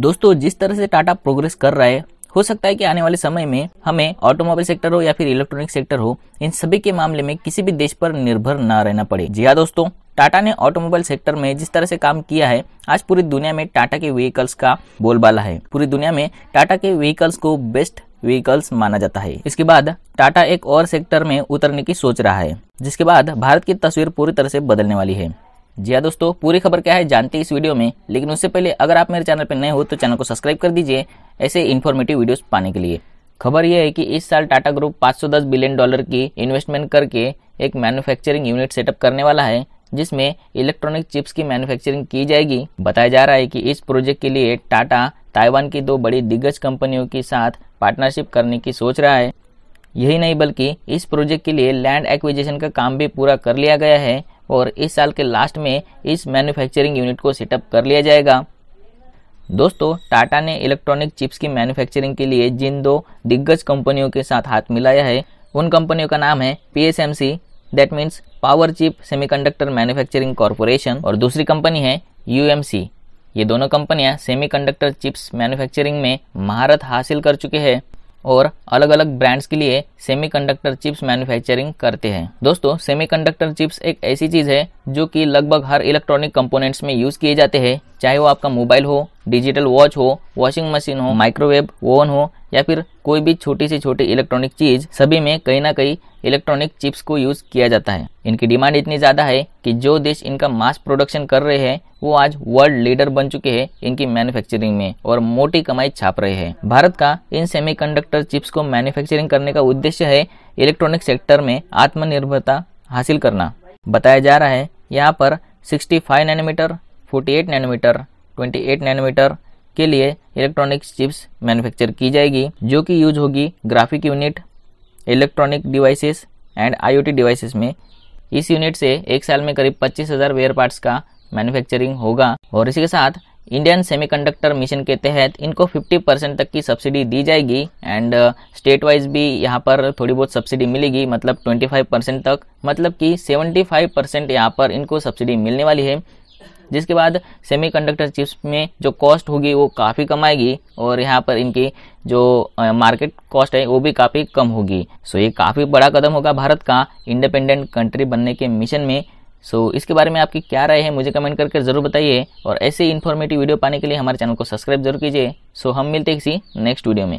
दोस्तों जिस तरह से टाटा प्रोग्रेस कर रहा है हो सकता है कि आने वाले समय में हमें ऑटोमोबाइल सेक्टर हो या फिर इलेक्ट्रॉनिक सेक्टर हो इन सभी के मामले में किसी भी देश पर निर्भर न रहना पड़े जी हाँ दोस्तों टाटा ने ऑटोमोबाइल सेक्टर में जिस तरह से काम किया है आज पूरी दुनिया में टाटा के व्हीकल्स का बोलबाला है पूरी दुनिया में टाटा के व्हीकल्स को बेस्ट व्हीकल्स माना जाता है इसके बाद टाटा एक और सेक्टर में उतरने की सोच रहा है जिसके बाद भारत की तस्वीर पूरी तरह से बदलने वाली है जी हाँ दोस्तों पूरी खबर क्या है जानते हैं इस वीडियो में लेकिन उससे पहले अगर आप मेरे चैनल पर नए हो तो चैनल को सब्सक्राइब कर दीजिए ऐसे इन्फॉर्मेटिव वीडियोस पाने के लिए खबर यह है कि इस साल टाटा ग्रुप 510 बिलियन डॉलर की इन्वेस्टमेंट करके एक मैन्युफैक्चरिंग यूनिट सेटअप करने वाला है जिसमें इलेक्ट्रॉनिक चिप्स की मैन्युफैक्चरिंग की जाएगी बताया जा रहा है कि इस प्रोजेक्ट के लिए टाटा ताइवान की दो बड़ी दिग्गज कंपनियों के साथ पार्टनरशिप करने की सोच रहा है यही नहीं बल्कि इस प्रोजेक्ट के लिए लैंड एक्विजिशन का काम भी पूरा कर लिया गया है और इस साल के लास्ट में इस मैन्युफैक्चरिंग यूनिट को सेटअप कर लिया जाएगा दोस्तों टाटा ने इलेक्ट्रॉनिक चिप्स की मैन्युफैक्चरिंग के लिए जिन दो दिग्गज कंपनियों के साथ हाथ मिलाया है उन कंपनियों का नाम है P S M C that means power chip semiconductor manufacturing corporation और दूसरी कंपनी है यू एम सी ये दोनों कंपनियां सेमीकंडक्टर चिप्स मैन्युफैक्चरिंग में महारत हासिल कर चुके हैं और अलग अलग ब्रांड्स के लिए सेमीकंडक्टर चिप्स मैन्युफैक्चरिंग करते हैं दोस्तों सेमीकंडक्टर चिप्स एक ऐसी चीज है जो कि लगभग हर इलेक्ट्रॉनिक कंपोनेंट्स में यूज किए जाते हैं चाहे वो आपका मोबाइल हो डिजिटल वॉच हो वॉशिंग मशीन हो माइक्रोवेव ओवन हो या फिर कोई भी छोटी से छोटी इलेक्ट्रॉनिक चीज सभी में कहीं ना कहीं इलेक्ट्रॉनिक चिप्स को यूज किया जाता है इनकी डिमांड इतनी ज्यादा है कि जो देश इनका मास प्रोडक्शन कर रहे हैं वो आज वर्ल्ड लीडर बन चुके हैं इनकी मैन्युफैक्चरिंग में और मोटी कमाई छाप रहे हैं भारत का इन सेमीकंडक्टर चिप्स को मैन्युफैक्चरिंग करने का उद्देश्य है इलेक्ट्रॉनिक सेक्टर में आत्मनिर्भरता हासिल करना बताया जा रहा है यहाँ पर 65 नैनोमीटर 48 नैनोमीटर एट नैनोमीटर के लिए इलेक्ट्रॉनिक चिप्स मैन्युफैक्चर की जाएगी जो कि यूज होगी graphic unit electronic devices and IoT devices में इस यूनिट से एक साल में करीब पच्चीस हज़ार वेयर पार्ट्स का मैन्युफैक्चरिंग होगा और इसी के साथ इंडियन सेमीकंडक्टर मिशन के तहत इनको 50 परसेंट तक की सब्सिडी दी जाएगी एंड स्टेट वाइज भी यहाँ पर थोड़ी बहुत सब्सिडी मिलेगी मतलब 25 परसेंट तक मतलब कि 75 परसेंट यहाँ पर इनको सब्सिडी मिलने वाली है जिसके बाद सेमीकंडक्टर चिप्स में जो कॉस्ट होगी वो काफ़ी कम आएगी और यहाँ पर इनकी जो मार्केट uh, कॉस्ट है वो भी काफ़ी कम होगी सो ये काफ़ी बड़ा कदम होगा भारत का इंडिपेंडेंट कंट्री बनने के मिशन में सो so, इसके बारे में आपकी क्या राय है मुझे कमेंट करके ज़रूर बताइए और ऐसे इन्फॉर्मेटिव वीडियो पाने के लिए हमारे चैनल को सब्सक्राइब जरूर कीजिए सो so, हम मिलते हैं किसी नेक्स्ट वीडियो में